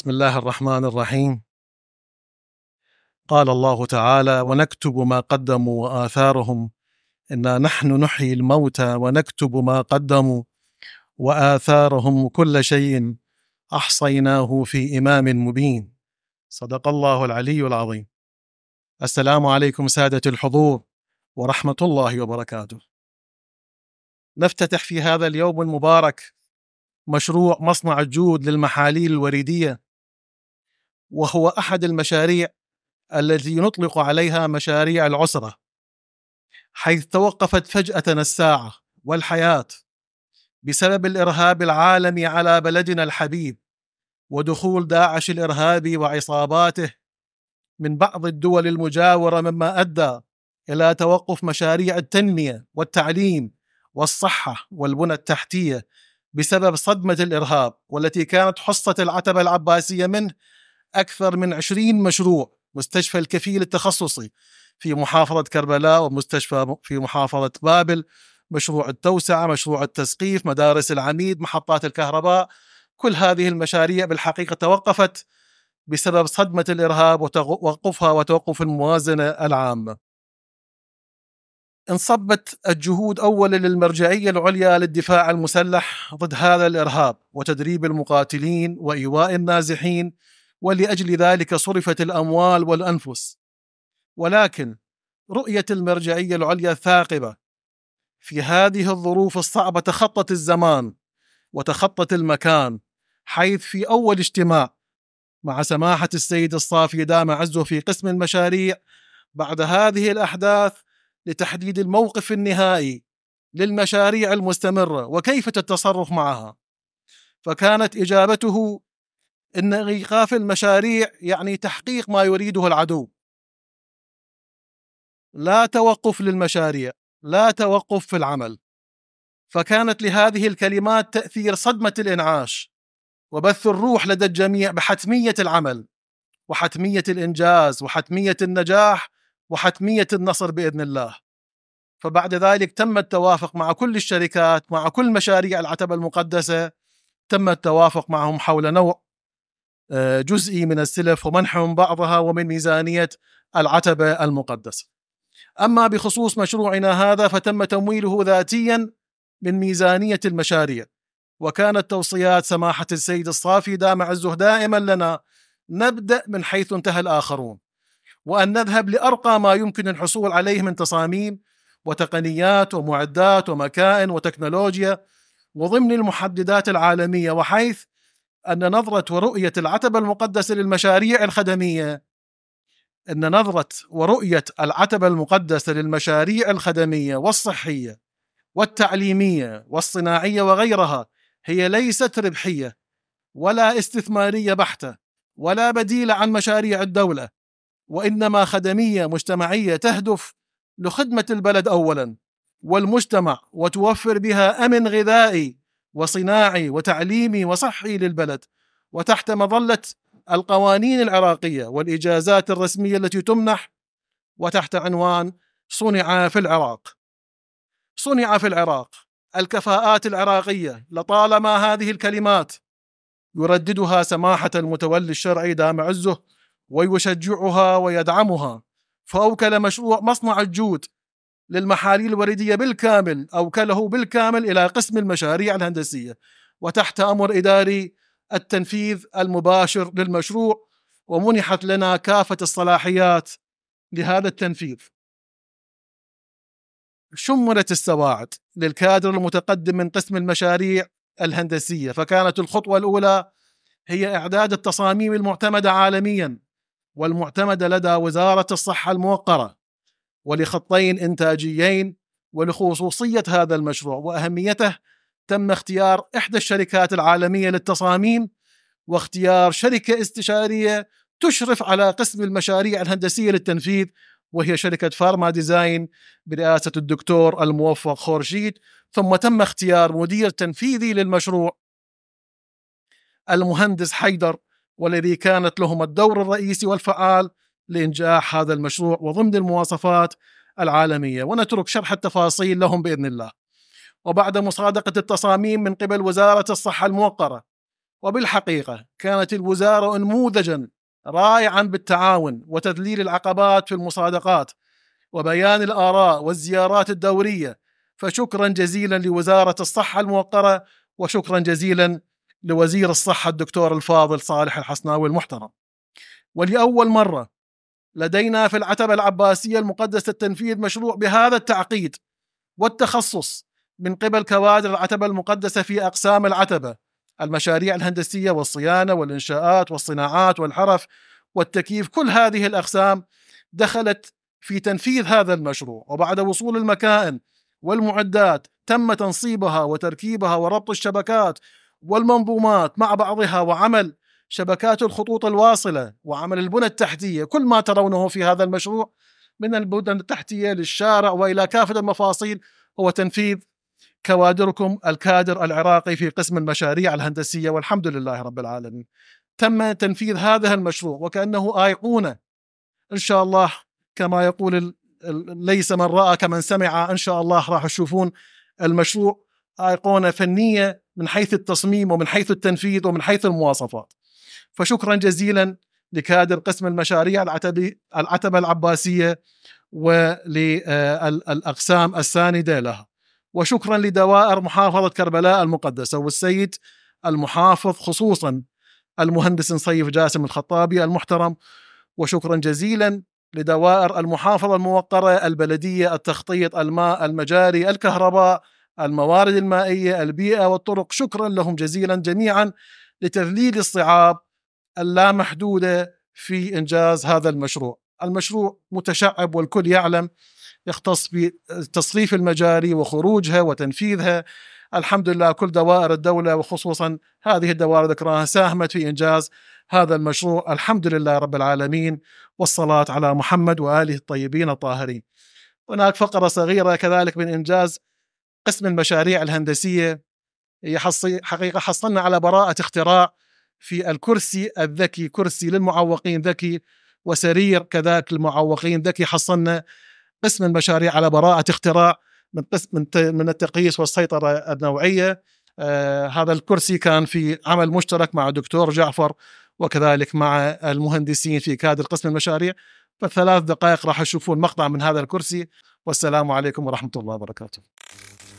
بسم الله الرحمن الرحيم قال الله تعالى ونكتب ما قدموا واثارهم انا نحن نحيي الموتى ونكتب ما قدموا واثارهم كل شيء احصيناه في امام مبين صدق الله العلي العظيم السلام عليكم ساده الحضور ورحمه الله وبركاته نفتتح في هذا اليوم المبارك مشروع مصنع الجود للمحاليل الوريدية وهو احد المشاريع التي نطلق عليها مشاريع العسره حيث توقفت فجاه الساعه والحياه بسبب الارهاب العالمي على بلدنا الحبيب ودخول داعش الارهابي وعصاباته من بعض الدول المجاوره مما ادى الى توقف مشاريع التنميه والتعليم والصحه والبنى التحتيه بسبب صدمه الارهاب والتي كانت حصه العتبه العباسيه منه أكثر من 20 مشروع مستشفى الكفيل التخصصي في محافظة كربلاء ومستشفى في محافظة بابل مشروع التوسعة مشروع التسقيف مدارس العميد محطات الكهرباء كل هذه المشاريع بالحقيقة توقفت بسبب صدمة الإرهاب وتوقفها وتوقف الموازنة العامة انصبت الجهود أولا للمرجعية العليا للدفاع المسلح ضد هذا الإرهاب وتدريب المقاتلين وإيواء النازحين ولاجل ذلك صرفت الاموال والانفس ولكن رؤيه المرجعيه العليا الثاقبه في هذه الظروف الصعبه تخطت الزمان وتخطت المكان حيث في اول اجتماع مع سماحه السيد الصافي دام عزه في قسم المشاريع بعد هذه الاحداث لتحديد الموقف النهائي للمشاريع المستمره وكيف تتصرف معها فكانت اجابته إن إيقاف المشاريع يعني تحقيق ما يريده العدو لا توقف للمشاريع لا توقف في العمل فكانت لهذه الكلمات تأثير صدمة الإنعاش وبث الروح لدى الجميع بحتمية العمل وحتمية الإنجاز وحتمية النجاح وحتمية النصر بإذن الله فبعد ذلك تم التوافق مع كل الشركات مع كل مشاريع العتبة المقدسة تم التوافق معهم حول نوع آه، جزئي من السلف ومنحهم بعضها ومن ميزانية العتبة المقدسة أما بخصوص مشروعنا هذا فتم تمويله ذاتيا من ميزانية المشاريع وكانت توصيات سماحة السيد الصافي دام عزه دائما لنا نبدأ من حيث انتهى الآخرون وأن نذهب لأرقى ما يمكن الحصول عليه من تصاميم وتقنيات ومعدات ومكائن وتكنولوجيا وضمن المحددات العالمية وحيث أن نظرة ورؤية العتبة المقدسة للمشاريع الخدمية أن نظرة ورؤية العتبة المقدسة للمشاريع الخدمية والصحية والتعليمية والصناعية وغيرها هي ليست ربحية ولا استثمارية بحتة ولا بديل عن مشاريع الدولة وإنما خدمية مجتمعية تهدف لخدمة البلد أولا والمجتمع وتوفر بها أمن غذائي وصناعي وتعليمي وصحي للبلد وتحت مظله القوانين العراقيه والاجازات الرسميه التي تمنح وتحت عنوان صنع في العراق. صنع في العراق الكفاءات العراقيه لطالما هذه الكلمات يرددها سماحه المتولي الشرعي دام عزه ويشجعها ويدعمها فاوكل مشروع مصنع الجود للمحاليل الوريدية بالكامل أوكله بالكامل إلى قسم المشاريع الهندسية وتحت أمر إداري التنفيذ المباشر للمشروع ومنحت لنا كافة الصلاحيات لهذا التنفيذ شملت السواعد للكادر المتقدم من قسم المشاريع الهندسية فكانت الخطوة الأولى هي إعداد التصاميم المعتمدة عالميا والمعتمدة لدى وزارة الصحة الموقرة ولخطين إنتاجيين ولخصوصية هذا المشروع وأهميته تم اختيار إحدى الشركات العالمية للتصاميم واختيار شركة استشارية تشرف على قسم المشاريع الهندسية للتنفيذ وهي شركة فارما ديزاين برئاسة الدكتور الموفق خورشيد ثم تم اختيار مدير تنفيذي للمشروع المهندس حيدر والذي كانت لهم الدور الرئيسي والفعال لإنجاح هذا المشروع وضمن المواصفات العالمية ونترك شرح التفاصيل لهم بإذن الله وبعد مصادقة التصاميم من قبل وزارة الصحة الموقرة وبالحقيقة كانت الوزارة نموذجا رائعا بالتعاون وتذليل العقبات في المصادقات وبيان الآراء والزيارات الدورية فشكرا جزيلا لوزارة الصحة الموقرة وشكرا جزيلا لوزير الصحة الدكتور الفاضل صالح الحسناوي المحترم ولأول مرة لدينا في العتبة العباسية المقدسة التنفيذ مشروع بهذا التعقيد والتخصص من قبل كوادر العتبة المقدسة في أقسام العتبة المشاريع الهندسية والصيانة والإنشاءات والصناعات والحرف والتكييف كل هذه الأقسام دخلت في تنفيذ هذا المشروع وبعد وصول المكائن والمعدات تم تنصيبها وتركيبها وربط الشبكات والمنظومات مع بعضها وعمل شبكات الخطوط الواصلة وعمل البنى التحتية كل ما ترونه في هذا المشروع من البنى التحتية للشارع وإلى كافة المفاصيل هو تنفيذ كوادركم الكادر العراقي في قسم المشاريع الهندسية والحمد لله رب العالمين تم تنفيذ هذا المشروع وكأنه أيقونة إن شاء الله كما يقول ليس من رأى كمن سمع إن شاء الله راح تشوفون المشروع أيقونة فنية من حيث التصميم ومن حيث التنفيذ ومن حيث المواصفات فشكرا جزيلا لكادر قسم المشاريع العتبي العتبة العباسية وللأقسام الساندة لها وشكرا لدوائر محافظة كربلاء المقدسة والسيد المحافظ خصوصا المهندس نصيف جاسم الخطابي المحترم وشكرا جزيلا لدوائر المحافظة الموقرة البلدية التخطيط الماء المجاري الكهرباء الموارد المائية البيئة والطرق شكرا لهم جزيلا جميعا لتذليل الصعاب اللامحدودة في إنجاز هذا المشروع المشروع متشعب والكل يعلم يختص بتصريف المجاري وخروجها وتنفيذها الحمد لله كل دوائر الدولة وخصوصا هذه الدوائر ذكرها ساهمت في إنجاز هذا المشروع الحمد لله رب العالمين والصلاة على محمد وآله الطيبين الطاهرين هناك فقرة صغيرة كذلك من إنجاز قسم المشاريع الهندسية حقيقة حصلنا على براءة اختراع في الكرسي الذكي كرسي للمعوقين ذكي وسرير كذاك للمعوقين ذكي حصلنا قسم المشاريع على براءة اختراع من قسم من التقييس والسيطرة النوعية آه هذا الكرسي كان في عمل مشترك مع دكتور جعفر وكذلك مع المهندسين في كادر قسم المشاريع فثلاث دقائق راح تشوفون مقطع من هذا الكرسي والسلام عليكم ورحمة الله وبركاته